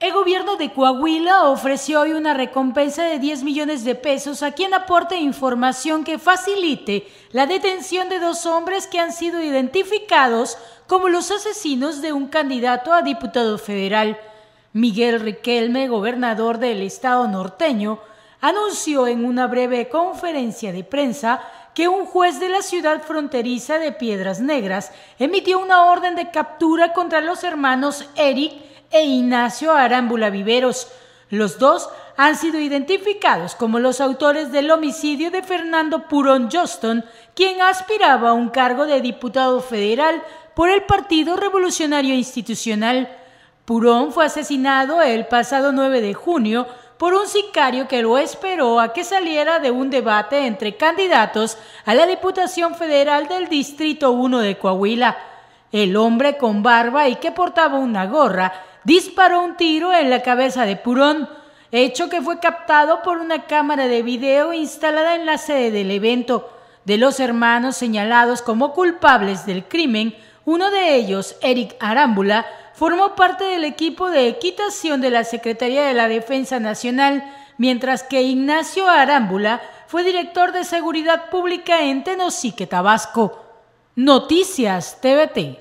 El gobierno de Coahuila ofreció hoy una recompensa de 10 millones de pesos a quien aporte información que facilite la detención de dos hombres que han sido identificados como los asesinos de un candidato a diputado federal. Miguel Riquelme, gobernador del estado norteño, anunció en una breve conferencia de prensa que un juez de la ciudad fronteriza de Piedras Negras emitió una orden de captura contra los hermanos Eric e Ignacio Arámbula Viveros. Los dos han sido identificados como los autores del homicidio de Fernando Purón Johnston, quien aspiraba a un cargo de diputado federal por el Partido Revolucionario Institucional. Purón fue asesinado el pasado 9 de junio por un sicario que lo esperó a que saliera de un debate entre candidatos a la Diputación Federal del Distrito 1 de Coahuila el hombre con barba y que portaba una gorra, disparó un tiro en la cabeza de Purón, hecho que fue captado por una cámara de video instalada en la sede del evento. De los hermanos señalados como culpables del crimen, uno de ellos, Eric Arámbula, formó parte del equipo de equitación de la Secretaría de la Defensa Nacional, mientras que Ignacio Arámbula fue director de Seguridad Pública en Tenosique, Tabasco. Noticias TVT.